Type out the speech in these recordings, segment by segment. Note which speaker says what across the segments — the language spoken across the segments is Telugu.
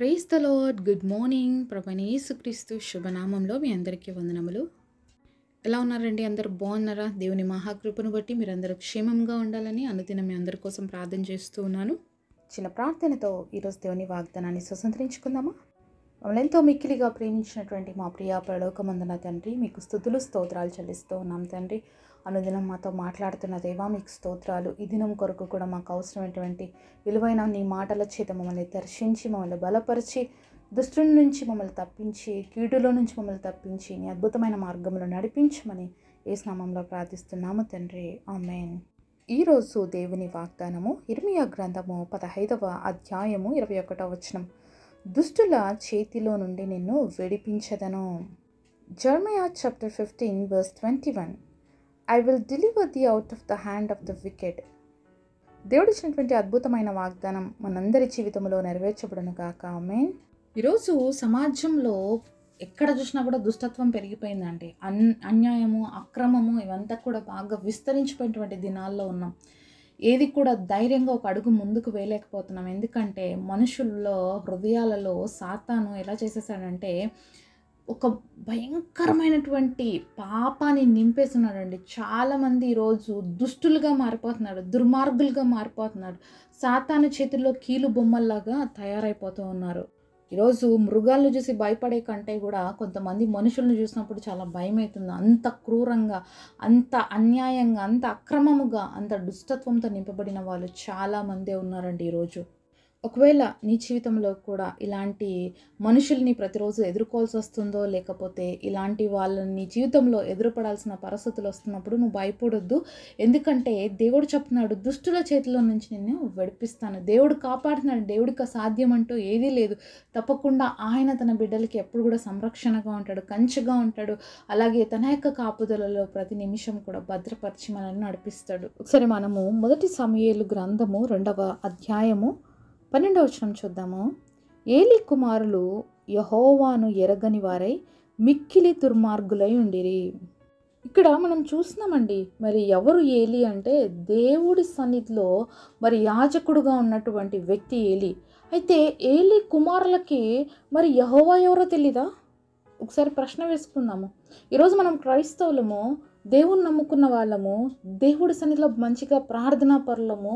Speaker 1: క్రైస్ ద లాడ్ గుడ్ మార్నింగ్ ప్రభనేసుక్రీస్తు శుభనామంలో మీ అందరికీ వందనములు ఎలా ఉన్నారండి అందరు బాగున్నారా దేవుని మహాకృపను బట్టి మీరందరూ క్షేమంగా ఉండాలని అనుదిన మీ అందరి కోసం ప్రార్థన చేస్తూ ఉన్నాను చిన్న ప్రార్థనతో ఈరోజు దేవుని వాగ్దానాన్ని స్వతంత్రించుకుందామా మమ్మల్ని ఎంతో మిక్కిలిగా ప్రేమించినటువంటి మా ప్రియ పరలోకమందున తండ్రి మీకు స్థుతులు స్తోత్రాలు చెల్లిస్తూ ఉన్నాం తండ్రి అనుదినం మాతో మాట్లాడుతున్న దేవా మీకు స్తోత్రాలు ఈ దినం కొరకు కూడా మాకు అవసరమైనటువంటి విలువైన నీ మాటల చేత మమ్మల్ని దర్శించి మమ్మల్ని బలపరిచి దుష్టు నుంచి మమ్మల్ని తప్పించి కీడులో నుంచి మమ్మల్ని తప్పించి నీ అద్భుతమైన మార్గంలో నడిపించమని ఏ స్నామంలో ప్రార్థిస్తున్నాము తండ్రి ఆమెన్ ఈరోజు దేవుని వాగ్దానము ఇర్మియా గ్రంథము పదహైదవ అధ్యాయము ఇరవై ఒకటవ వచనం దుష్టుల చేతిలో నుండి నిన్ను విడిపించదను Jeremiah chapter fifteen verse twenty one I will deliver thee out of the hand of the wicked దేవుడిచ్చినటువంటి అద్భుతమైన వాగ్దానం మనందరి జీవితంలో నెరవేర్చబడను కాక మెయిన్ ఈరోజు సమాజంలో ఎక్కడ చూసినా కూడా దుష్టత్వం పెరిగిపోయిందండి అన్ అన్యాయము అక్రమము ఇవంతా కూడా బాగా విస్తరించిపోయినటువంటి దినాల్లో ఉన్నాం ఏది కూడా ధైర్యంగా ఒక అడుగు ముందుకు వేయలేకపోతున్నాం ఎందుకంటే మనుషుల్లో హృదయాలలో సాతాను ఎలా చేసేసాడంటే ఒక భయంకరమైనటువంటి పాపాన్ని నింపేస్తున్నాడండి చాలామంది ఈరోజు దుష్టులుగా మారిపోతున్నాడు దుర్మార్గులుగా మారిపోతున్నాడు సాతాను చేతుల్లో కీలు బొమ్మల్లాగా తయారైపోతూ ఉన్నారు ఈరోజు మృగాలను చూసి భయపడే కంటే కూడా కొంతమంది మనుషులను చూసినప్పుడు చాలా భయం అవుతుంది అంత క్రూరంగా అంత అన్యాయంగా అంత అక్రమముగా అంత దుష్టత్వంతో నింపబడిన వాళ్ళు చాలామందే ఉన్నారండి ఈరోజు ఒకవేళ నీ జీవితంలో కూడా ఇలాంటి మనుషుల్ని ప్రతిరోజు ఎదుర్కోవాల్సి వస్తుందో లేకపోతే ఇలాంటి వాళ్ళని నీ జీవితంలో ఎదురుపడాల్సిన పరిస్థితులు వస్తున్నప్పుడు నువ్వు భయపడొద్దు ఎందుకంటే దేవుడు చెప్తున్నాడు దుష్టుల చేతిలో నుంచి నేను విడిపిస్తాను దేవుడు కాపాడుతున్నాడు దేవుడికి సాధ్యం అంటూ ఏదీ లేదు తప్పకుండా ఆయన తన బిడ్డలకి ఎప్పుడు కూడా సంరక్షణగా ఉంటాడు కంచెగా ఉంటాడు అలాగే తన యొక్క కాపుదలలో ప్రతి నిమిషం కూడా భద్రపరిచి మనల్ని నడిపిస్తాడు ఒకసారి మనము మొదటి సమయాలు గ్రంథము రెండవ అధ్యాయము పన్నెండవ వచనం చూద్దాము ఏలి కుమారులు యహోవాను ఎరగని వారై మిక్కిలి దుర్మార్గులై ఉండిరి ఇక్కడ మనం చూస్తున్నామండి మరి ఎవరు ఏలి అంటే దేవుడి సన్నిధిలో మరి యాజకుడుగా ఉన్నటువంటి వ్యక్తి ఏలి అయితే ఏలి కుమారులకి మరి యహోవా ఎవరో తెలీదా ఒకసారి ప్రశ్న వేసుకుందాము ఈరోజు మనం క్రైస్తవులము దేవుని నమ్ముకున్న వాళ్ళము దేవుడి సన్నిధిలో మంచిగా ప్రార్థనా పరులము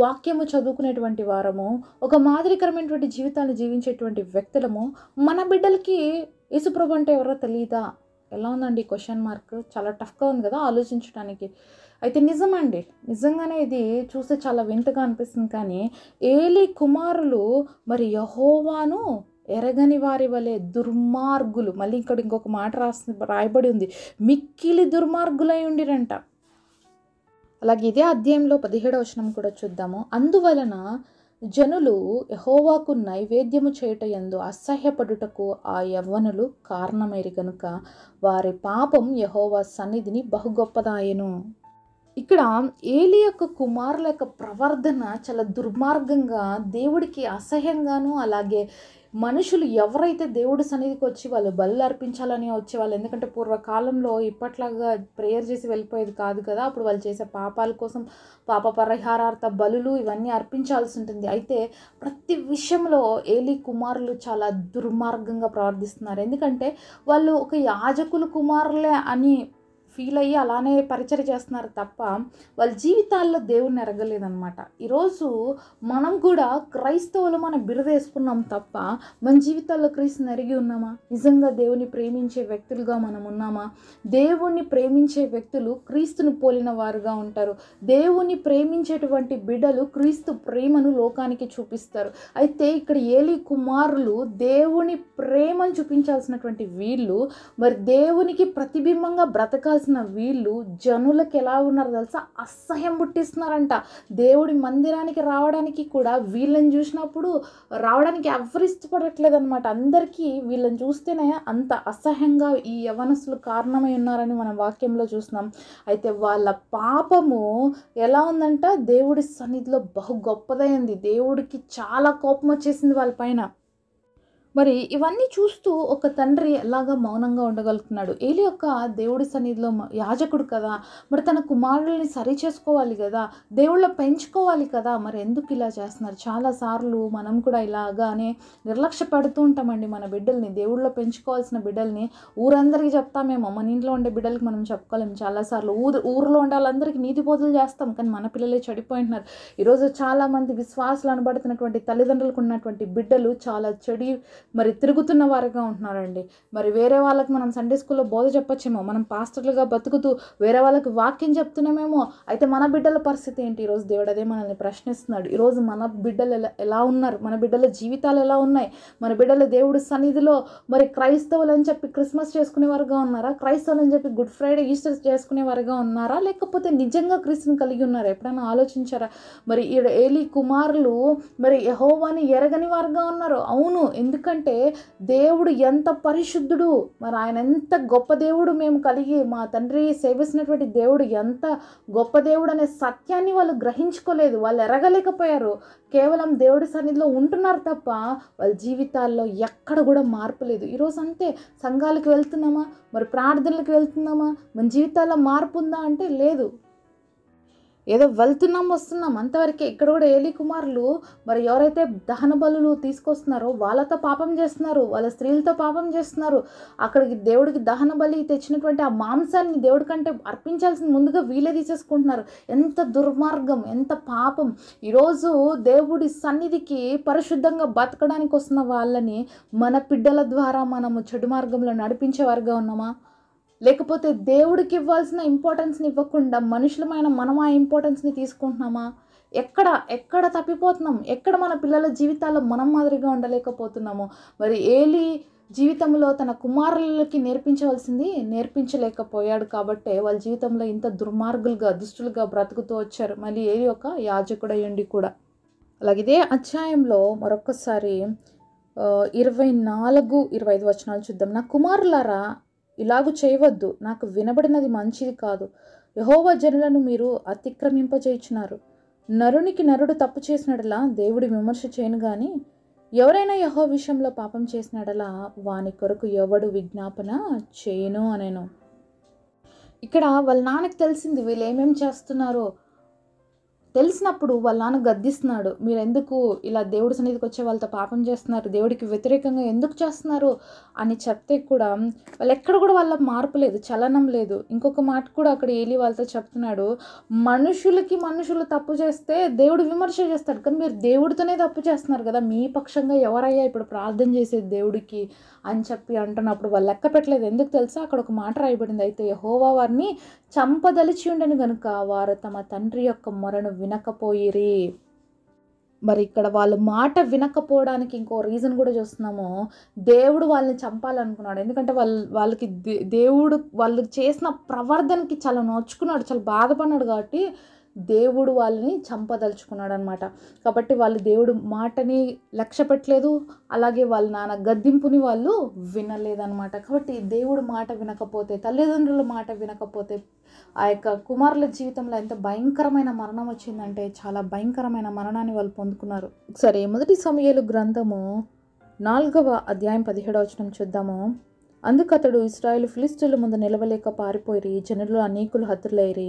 Speaker 1: వాక్యము చదువుకునేటువంటి వారము ఒక మాదిరికరమైనటువంటి జీవితాన్ని జీవించేటువంటి వ్యక్తులము మన బిడ్డలకి యేసుప్రభు అంటే ఎవరో తెలియదా ఎలా ఉందండి క్వశ్చన్ మార్క్ చాలా టఫ్గా ఉంది కదా ఆలోచించడానికి అయితే నిజమండి నిజంగానే ఇది చూస్తే చాలా వింతగా అనిపిస్తుంది కానీ ఏలి కుమారులు మరి యహోవాను ఎరగని వారి వలె దుర్మార్గులు మళ్ళీ ఇక్కడ ఇంకొక మాట రాసి రాయబడి ఉంది మిక్కిలి దుర్మార్గులై ఉండిరంట అలాగే ఇదే అధ్యాయంలో పదిహేడవ వచనం కూడా చూద్దాము అందువలన జనులు యహోవాకు నైవేద్యము చేయుట ఎందు అసహ్యపడుటకు ఆ యవ్వనులు కారణమైరి గనుక వారి పాపం యహోవా సన్నిధిని బహుగొప్పదాయను ఇక్కడ ఏలి యొక్క కుమారుల యొక్క ప్రవర్ధన చాలా దుర్మార్గంగా దేవుడికి అసహ్యంగాను అలాగే మనుషులు ఎవరైతే దేవుడి సన్నిధికి వచ్చి వాళ్ళు బలు అర్పించాలని వచ్చేవాళ్ళు ఎందుకంటే పూర్వకాలంలో ఇప్పట్లాగా ప్రేయర్ చేసి వెళ్ళిపోయేది కాదు కదా అప్పుడు వాళ్ళు చేసే పాపాల కోసం పాప పరిహారార్థ బలులు ఇవన్నీ అర్పించాల్సి ఉంటుంది అయితే ప్రతి విషయంలో ఏలి కుమారులు చాలా దుర్మార్గంగా ప్రవర్తిస్తున్నారు ఎందుకంటే వాళ్ళు ఒక యాజకులు కుమారులే అని ఫీల్ అయ్యి అలానే పరిచయ చేస్తున్నారు తప్ప వాళ్ళ జీవితాల్లో దేవుడిని ఎరగలేదనమాట ఈరోజు మనం కూడా క్రైస్తవులు మనం బిరదేసుకున్నాం తప్ప మన జీవితాల్లో క్రీస్తుని ఎరిగి ఉన్నామా నిజంగా దేవుని ప్రేమించే వ్యక్తులుగా మనం ఉన్నామా దేవుణ్ణి ప్రేమించే వ్యక్తులు క్రీస్తుని పోలిన వారుగా ఉంటారు దేవుని ప్రేమించేటువంటి బిడ్డలు క్రీస్తు ప్రేమను లోకానికి చూపిస్తారు అయితే ఇక్కడ ఏలి కుమారులు దేవుని ప్రేమను చూపించాల్సినటువంటి వీళ్ళు మరి దేవునికి ప్రతిబింబంగా బ్రతకాల్సి చేయాల్సిన వీళ్ళు జనులకు ఎలా ఉన్నారో తెలుసా అసహ్యం పుట్టిస్తున్నారంట దేవుడి మందిరానికి రావడానికి కూడా వీళ్ళని చూసినప్పుడు రావడానికి ఎవరు ఇష్టపడట్లేదు అనమాట అందరికీ వీళ్ళని చూస్తేనే అంత అసహ్యంగా ఈ యవనస్సులు కారణమై ఉన్నారని మనం వాక్యంలో చూస్తున్నాం అయితే వాళ్ళ పాపము ఎలా ఉందంట దేవుడి సన్నిధిలో బహు గొప్పదైంది దేవుడికి చాలా కోపం వచ్చేసింది వాళ్ళ పైన మరి ఇవన్నీ చూస్తూ ఒక తండ్రి ఎలాగా మౌనంగా ఉండగలుగుతున్నాడు ఏలి యొక్క దేవుడి సన్నిధిలో యాజకుడు కదా మరి తన కుమారుల్ని సరి చేసుకోవాలి కదా దేవుళ్ళ పెంచుకోవాలి కదా మరి ఎందుకు ఇలా చేస్తున్నారు చాలాసార్లు మనం కూడా ఇలాగానే నిర్లక్ష్య పెడుతూ ఉంటామండి మన బిడ్డల్ని దేవుళ్ళ పెంచుకోవాల్సిన బిడ్డల్ని ఊరందరికీ చెప్తామేమో మన ఇంట్లో ఉండే బిడ్డలకి మనం చెప్పుకోలేము చాలాసార్లు ఊరు ఊరిలో ఉండే వాళ్ళందరికీ నీతి బోధలు చేస్తాం కానీ మన పిల్లలే చెడిపోయింటున్నారు ఈరోజు చాలామంది విశ్వాసాలు అనబడుతున్నటువంటి తల్లిదండ్రులకు ఉన్నటువంటి బిడ్డలు చాలా చెడి మరి తిరుగుతున్న వారిగా ఉంటున్నారండి మరి వేరే వాళ్ళకి మనం సండే స్కూల్లో బోధ చెప్పచ్చేమో మనం పాస్టర్లుగా బతుకుతూ వేరే వాళ్ళకి వాక్యం చెప్తున్నామేమో అయితే మన బిడ్డల పరిస్థితి ఏంటి ఈరోజు దేవుడు అదే మనల్ని ప్రశ్నిస్తున్నాడు ఈరోజు మన బిడ్డలు ఎలా ఎలా ఉన్నారు మన బిడ్డల జీవితాలు ఎలా ఉన్నాయి మన బిడ్డల దేవుడు సన్నిధిలో మరి క్రైస్తవులు అని చెప్పి క్రిస్మస్ చేసుకునే వారుగా ఉన్నారా క్రైస్తవులు అని చెప్పి గుడ్ ఫ్రైడే ఈస్టర్ చేసుకునే వారుగా ఉన్నారా లేకపోతే నిజంగా క్రీస్తుని కలిగి ఉన్నారా ఎప్పుడైనా ఆలోచించారా మరి ఏలి కుమారులు మరి యహోవాని ఎరగని వారుగా ఉన్నారు అవును ఎందుకంటే ఎందుకంటే దేవుడు ఎంత పరిశుద్ధుడు మరి ఆయన ఎంత గొప్ప దేవుడు మేము కలిగి మా తండ్రి సేవిస్తున్నటువంటి దేవుడు ఎంత గొప్ప దేవుడు అనే సత్యాన్ని వాళ్ళు గ్రహించుకోలేదు వాళ్ళు ఎరగలేకపోయారు కేవలం దేవుడి సన్నిధిలో ఉంటున్నారు తప్ప వాళ్ళ జీవితాల్లో ఎక్కడ కూడా మార్పు లేదు ఈరోజు అంతే సంఘాలకు వెళ్తున్నామా మరి ప్రార్థనలకు వెళ్తున్నామా మన జీవితాల్లో మార్పు ఉందా అంటే లేదు ఏదో వెళ్తున్నాం వస్తున్నాం అంతవరకే ఇక్కడ కూడా ఏలి కుమారులు మరి ఎవరైతే దహన బలు తీసుకొస్తున్నారో వాళ్ళతో పాపం చేస్తున్నారు వాళ్ళ స్త్రీలతో పాపం చేస్తున్నారు అక్కడికి దేవుడికి దహన బలి తెచ్చినటువంటి ఆ మాంసాన్ని దేవుడి కంటే అర్పించాల్సిన ముందుగా వీలే తీసేసుకుంటున్నారు ఎంత దుర్మార్గం ఎంత పాపం ఈరోజు దేవుడి సన్నిధికి పరిశుద్ధంగా బతకడానికి వస్తున్న వాళ్ళని మన బిడ్డల ద్వారా మనము చెడు మార్గంలో నడిపించే వారిగా ఉన్నామా లేకపోతే దేవుడికి ఇవ్వాల్సిన ఇంపార్టెన్స్ని ఇవ్వకుండా మనుషులమైన మనం ఆ ఇంపార్టెన్స్ని తీసుకుంటున్నామా ఎక్కడ ఎక్కడ తప్పిపోతున్నాం ఎక్కడ మన పిల్లల జీవితాల్లో మనం మాదిరిగా ఉండలేకపోతున్నాము మరి ఏలి జీవితంలో తన కుమారులకి నేర్పించవలసింది నేర్పించలేకపోయాడు కాబట్టే వాళ్ళ జీవితంలో ఇంత దుర్మార్గులుగా దుష్టులుగా బ్రతుకుతూ వచ్చారు మళ్ళీ ఏది ఒక యాజకుడయ్యండి కూడా అలాగే ఇదే అధ్యాయంలో మరొకసారి ఇరవై నాలుగు ఇరవై ఐదు వచనాలు చూద్దాం నా కుమారులారా ఇలాగు చేయవద్దు నాకు వినబడినది మంచిది కాదు యహోవ జనులను మీరు అతిక్రమింపజేయుచున్నారు నరునికి నరుడు తప్పు చేసినడలా దేవుడి విమర్శ చేయను కానీ ఎవరైనా యహో విషయంలో పాపం చేసినడలా వాని కొరకు ఎవడు విజ్ఞాపన చేయను అనేను ఇక్కడ వాళ్ళ నాన్నకు తెలిసింది వీళ్ళు ఏమేమి చేస్తున్నారో తెలిసినప్పుడు వాళ్ళ నాన్న గద్దిస్తున్నాడు మీరు ఎందుకు ఇలా దేవుడి సన్నిధికి వచ్చే వాళ్ళతో పాపం చేస్తున్నారు దేవుడికి వ్యతిరేకంగా ఎందుకు చేస్తున్నారు అని చెప్తే కూడా వాళ్ళు ఎక్కడ కూడా వాళ్ళ మార్పు లేదు చలనం లేదు ఇంకొక మాట కూడా అక్కడ ఏలి వాళ్ళతో చెప్తున్నాడు మనుషులకి మనుషులు తప్పు చేస్తే దేవుడు విమర్శ చేస్తాడు కానీ మీరు దేవుడితోనే తప్పు చేస్తున్నారు కదా మీ పక్షంగా ఎవరయ్యా ఇప్పుడు ప్రార్థన చేసేది దేవుడికి అని చెప్పి అంటున్నప్పుడు వాళ్ళు లెక్క పెట్టలేదు ఎందుకు తెలుసా అక్కడ ఒక మాట రాయబడింది అయితే హోవా వారిని చంపదలిచి ఉండను గనుక వారు తమ తండ్రి యొక్క మొరను వినకపోయిరి మరి ఇక్కడ వాళ్ళు మాట వినకపోవడానికి ఇంకో రీజన్ కూడా చూస్తున్నాము దేవుడు వాళ్ళని చంపాలనుకున్నాడు ఎందుకంటే వాళ్ళు వాళ్ళకి దేవుడు వాళ్ళు చేసిన ప్రవర్ధనకి చాలా నోచుకున్నాడు చాలా బాధపడినాడు కాబట్టి దేవుడు వాళ్ళని చంపదలుచుకున్నాడు అనమాట కాబట్టి వాళ్ళు దేవుడు మాటని లక్ష్య పెట్టలేదు అలాగే వాళ్ళ నాన్న గద్దింపుని వాళ్ళు వినలేదనమాట కాబట్టి దేవుడు మాట వినకపోతే తల్లిదండ్రుల మాట వినకపోతే ఆ యొక్క కుమారుల జీవితంలో ఎంత భయంకరమైన మరణం వచ్చిందంటే చాలా భయంకరమైన మరణాన్ని వాళ్ళు పొందుకున్నారు సరే మొదటి సమయాలు గ్రంథము నాలుగవ అధ్యాయం పదిహేడవ వచనం చూద్దాము అందుకతడు ఇస్రాయేల్ ఫిలిస్టుల ముందు నిలవలేక పారిపోయి జనులు అనేకులు హతులైరి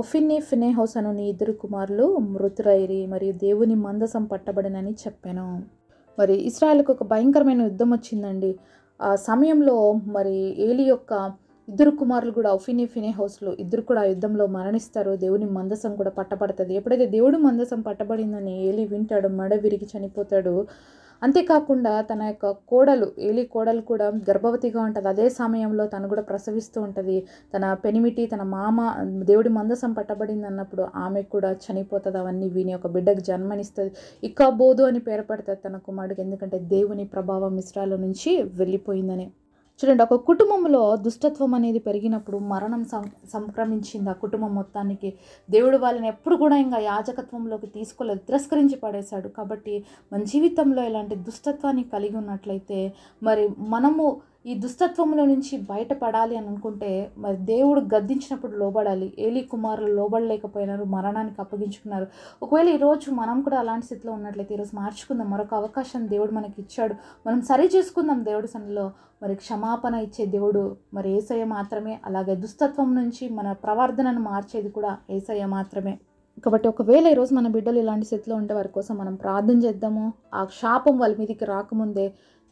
Speaker 1: ఒఫిన్ని ఫినేహోస్ అను నీ ఇద్దరు కుమారులు మృతురైరి మరియు దేవుని మందసం పట్టబడినని చెప్పాను మరి ఇస్రాయల్కు ఒక భయంకరమైన యుద్ధం వచ్చిందండి ఆ సమయంలో మరి ఏలి యొక్క ఇద్దరు కుమారులు కూడా ఒఫిని హౌస్లో ఇద్దరు కూడా ఆ యుద్ధంలో మరణిస్తారు దేవుని మందసం కూడా పట్టబడుతుంది ఎప్పుడైతే దేవుడు మందసం పట్టబడిందని ఏలి వింటాడు మడ విరిగి చనిపోతాడు అంతేకాకుండా తన యొక్క కోడలు ఏలి కోడలు కూడా గర్భవతిగా ఉంటుంది అదే సమయంలో తను కూడా ప్రసవిస్తూ ఉంటుంది తన పెనిమిటి తన మామ దేవుడి మందసం పట్టబడింది అన్నప్పుడు ఆమె కూడా చనిపోతుంది అవన్నీ విని ఒక బిడ్డకు జన్మనిస్తుంది బోధు అని పేరు పడుతుంది తన కుమారుడికి ఎందుకంటే దేవుని ప్రభావం మిశ్రాల నుంచి వెళ్ళిపోయిందని చూడండి ఒక కుటుంబంలో దుష్టత్వం అనేది పెరిగినప్పుడు మరణం సం సంక్రమించింది ఆ కుటుంబం మొత్తానికి దేవుడు వాళ్ళని ఎప్పుడు కూడా ఇంకా యాజకత్వంలోకి తీసుకోలేదు తిరస్కరించి పడేశాడు కాబట్టి మన జీవితంలో ఇలాంటి దుష్టత్వాన్ని కలిగి ఉన్నట్లయితే మరి మనము ఈ దుస్తత్వంలో నుంచి బయటపడాలి అని అనుకుంటే మరి దేవుడు గద్దించినప్పుడు లోబడాలి ఏలి కుమారులు లోబడలేకపోయినారు మరణానికి అప్పగించుకున్నారు ఒకవేళ ఈరోజు మనం కూడా అలాంటి స్థితిలో ఉన్నట్లయితే ఈరోజు మార్చుకుందాం మరొక అవకాశం దేవుడు మనకి ఇచ్చాడు మనం సరి చేసుకుందాం దేవుడి సన్నిలో మరి క్షమాపణ ఇచ్చే దేవుడు మరి ఏసయ్య మాత్రమే అలాగే దుస్తత్వం నుంచి మన ప్రవర్ధనను మార్చేది కూడా ఏసయ్య మాత్రమే కాబట్టి ఒకవేళ ఈరోజు మన బిడ్డలు ఇలాంటి స్థితిలో ఉంటే వారి కోసం మనం ప్రార్థన చేద్దాము ఆ శాపం వాళ్ళ మీదకి రాకముందే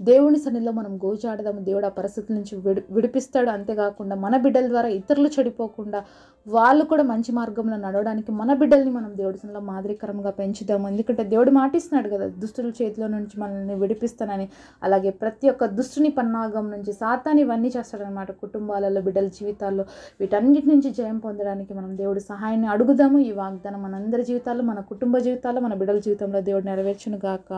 Speaker 1: దేవుని సన్నిధిలో మనం గోచాడదాము దేవుడు ఆ పరిస్థితుల నుంచి విడి విడిపిస్తాడు అంతేకాకుండా మన బిడ్డల ద్వారా ఇతరులు చెడిపోకుండా వాళ్ళు కూడా మంచి మార్గంలో నడవడానికి మన బిడ్డల్ని మనం దేవుడి సన్నిలో మాదిరికరంగా పెంచుదాము ఎందుకంటే దేవుడు మాటిస్తున్నాడు కదా దుస్తుల చేతిలో నుంచి మనల్ని విడిపిస్తానని అలాగే ప్రతి ఒక్క దుస్తుని పన్నాగం నుంచి సాతాన్ని ఇవన్నీ చేస్తాడనమాట కుటుంబాలలో బిడ్డల జీవితాల్లో వీటన్నిటి నుంచి జయం పొందడానికి మనం దేవుడి సహాయాన్ని అడుగుదాము ఈ వాగ్దానం మనందరి జీవితాల్లో మన కుటుంబ జీవితాల్లో మన బిడ్డల జీవితంలో దేవుడు నెరవేర్చును గాక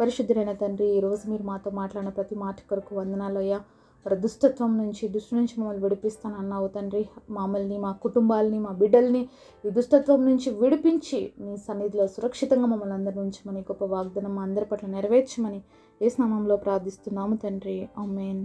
Speaker 1: పరిశుద్ధులైన తండ్రి ఈరోజు మీరు మాతో మాట్లాడిన ప్రతి మాట కొరకు వందనాలయ్యా మరి దుష్టత్వం నుంచి దుష్టి నుంచి మమ్మల్ని విడిపిస్తాను అన్నావు తండ్రి మమ్మల్ని మా కుటుంబాలని మా బిడ్డల్ని ఈ దుష్టత్వం నుంచి విడిపించి మీ సన్నిధిలో సురక్షితంగా మమ్మల్ని అందరి ఉంచమని గొప్ప వాగ్దానం అందరి పట్ల నెరవేర్చమని ఏ స్నామంలో ప్రార్థిస్తున్నాము తండ్రి అమ్మేన్